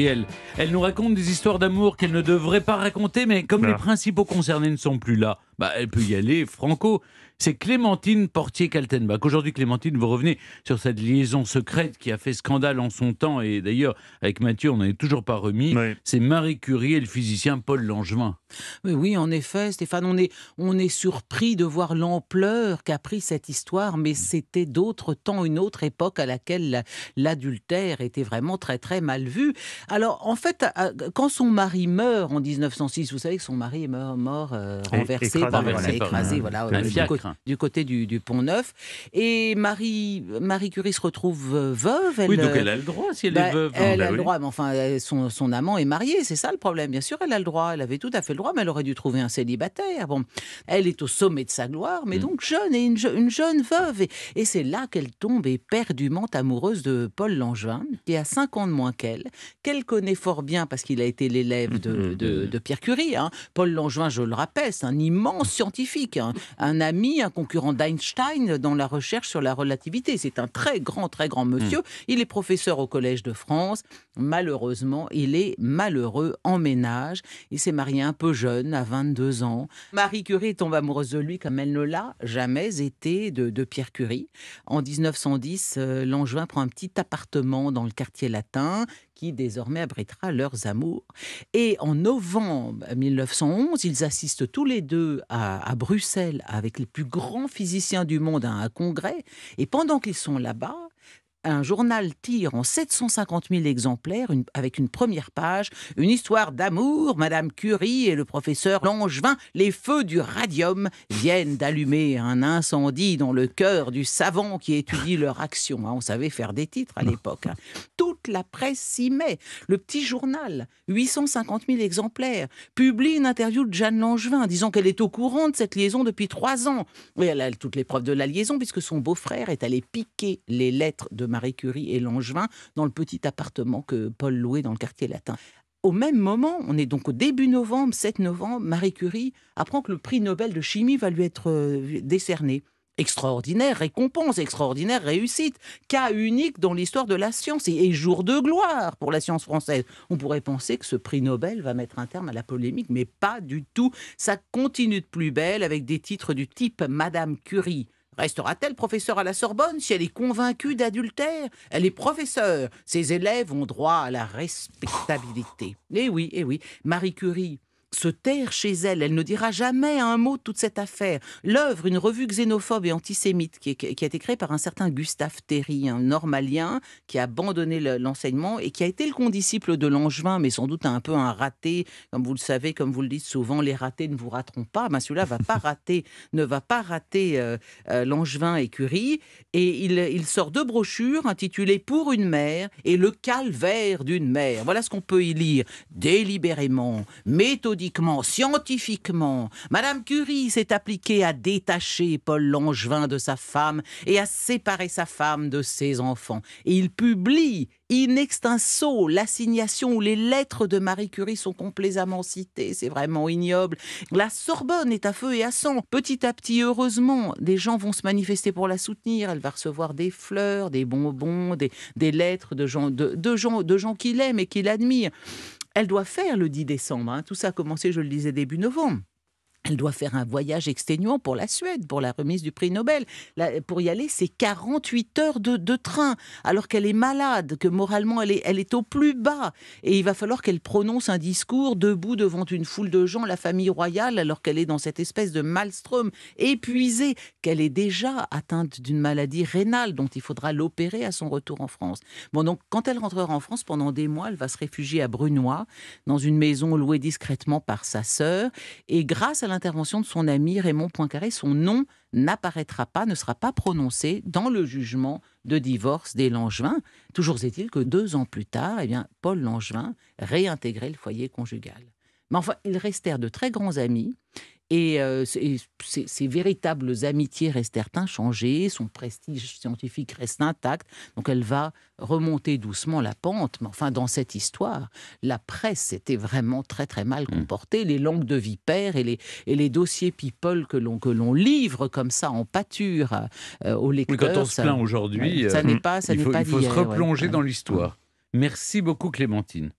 Elle, nous raconte des histoires d'amour qu'elle ne devrait pas raconter, mais comme ah. les principaux concernés ne sont plus là, bah, elle peut y aller franco c'est Clémentine Portier-Kaltenbach. Aujourd'hui, Clémentine, vous revenez sur cette liaison secrète qui a fait scandale en son temps, et d'ailleurs, avec Mathieu, on n'en est toujours pas remis. C'est Marie Curie et le physicien Paul Langevin. oui, en effet, Stéphane, on est, on est surpris de voir l'ampleur qu'a pris cette histoire, mais c'était d'autres temps, une autre époque à laquelle l'adultère était vraiment très très mal vu. Alors, en fait, quand son mari meurt en 1906, vous savez que son mari est mort, euh, renversé, écrasé, par, voilà, écrasé, du côté du, Pont Neuf. Et Marie, Marie Curie se retrouve euh, veuve. oui, donc euh, elle a le droit si elle est bah, veuve. Elle ah, a bah le droit, mais enfin, euh, son, son amant est marié, c'est ça le problème. Bien sûr, elle a le droit, elle avait tout à fait le droit, mais elle aurait dû trouver un célibataire. Bon, elle est au sommet de sa gloire, mais mm. donc jeune et une, jeune veuve. Et, c'est là qu'elle tombe éperdument amoureuse de Paul Langevin, qui a 5 ans de moins qu'elle, qu'elle connaît fort bien parce qu'il a été l'élève de, mm-hmm. de, Pierre Curie. Hein. Paul Langevin, je le rappelle, c'est un immense scientifique, hein. un ami un concurrent d'Einstein dans la recherche sur la relativité. C'est un très grand, très grand monsieur. Hmm. Il est professeur au Collège de France. Malheureusement, il est malheureux en ménage. Il s'est marié un peu jeune, à 22 ans. Marie Curie tombe amoureuse de lui comme elle ne l'a jamais été de, de, Pierre Curie. En 1910, euh, Langevin prend un petit appartement dans le quartier latin qui désormais abritera leurs amours. Et en novembre 1911, ils assistent tous les deux à, à Bruxelles avec les plus grands physiciens du monde à un congrès. Et pendant qu'ils sont là-bas, un journal tire en 750 000 exemplaires, avec une première page, une histoire d'amour, Madame Curie et le professeur Langevin, les feux du radium viennent d'allumer un incendie dans le cœur du savant qui étudie leur action. Ah, on savait faire des titres à l'époque. Hein. Toute la presse s'y met. Le petit journal, 850 000 exemplaires, publie une interview de Jeanne Langevin, disant qu'elle est au courant de cette liaison depuis trois ans. Et elle a toutes les preuves de la liaison, puisque son beau-frère est allé piquer les lettres de Marie Curie et Langevin dans le petit appartement que Paul louait dans le quartier latin. Au même moment, on est donc au début novembre, 7 novembre, Marie Curie apprend que le prix Nobel de chimie va lui être euh, décerné. Extraordinaire récompense, extraordinaire réussite, cas unique dans l'histoire de la science et, jour de gloire pour la science française. On pourrait penser que ce prix Nobel va mettre un terme à la polémique, mais pas du tout. Ça continue de plus belle avec des titres du type Madame Curie, Restera-t-elle professeure à la Sorbonne si elle est convaincue d'adultère Elle est professeure. Ses élèves ont droit à la respectabilité. Eh oui, eh oui. Marie Curie, se taire chez elle. Elle ne dira jamais un mot de toute cette affaire. L'œuvre, une revue xénophobe et antisémite, qui, a été créée par un certain Gustave Théry, un normalien qui a abandonné l'enseignement et qui a été le condisciple de Langevin, mais sans doute un peu un raté. Comme vous le savez, comme vous le dites souvent, les ratés ne vous rateront pas. Ben, Celui-là va pas rater, ne va pas rater euh, euh, Langevin et Curie. Et il, il sort deux brochures intitulées Pour une mère et Le calvaire d'une mère. Voilà ce qu'on peut y lire. Délibérément, méthodiquement, scientifiquement. Madame Curie s'est appliquée à détacher Paul Langevin de sa femme et à séparer sa femme de ses enfants. Et il publie in extenso l'assignation où les lettres de Marie Curie sont complaisamment citées. C'est vraiment ignoble. La Sorbonne est à feu et à sang. Petit à petit, heureusement, des gens vont se manifester pour la soutenir. Elle va recevoir des fleurs, des bonbons, des, lettres de gens, de, de gens, de gens qui l'aiment et qu'il admire elle doit faire le 10 décembre. Hein. Tout ça a commencé, je le disais, début novembre. Elle doit faire un voyage exténuant pour la Suède, pour la remise du prix Nobel. pour y aller, c'est 48 heures de, train, alors qu'elle est malade, que moralement, elle est, elle est au plus bas. Et il va falloir qu'elle prononce un discours debout devant une foule de gens, la famille royale, alors qu'elle est dans cette espèce de malstrom épuisée, qu'elle est déjà atteinte d'une maladie rénale dont il faudra l'opérer à son retour en France. Bon, donc, quand elle rentrera en France, pendant des mois, elle va se réfugier à Brunois, dans une maison louée discrètement par sa sœur. Et grâce à l'intervention de son ami Raymond Poincaré, son nom n'apparaîtra pas, ne sera pas prononcé dans le jugement de divorce des Langevin. Toujours est-il que deux ans plus tard, eh bien, Paul Langevin réintégrait le foyer conjugal. Mais enfin, ils restèrent de très grands amis et, euh, ses véritables amitiés restèrent inchangées, son prestige scientifique reste intact. Donc elle va remonter doucement la pente. Mais enfin, dans cette histoire, la presse était vraiment très très mal mm. comportée. Les langues de vipère et les, et les dossiers people que l'on, livre comme ça en pâture euh, aux lecteurs. quand on se plaint aujourd'hui, ça, euh, n'est mm, pas ça Il faut, se replonger dans l'histoire. Merci beaucoup Clémentine.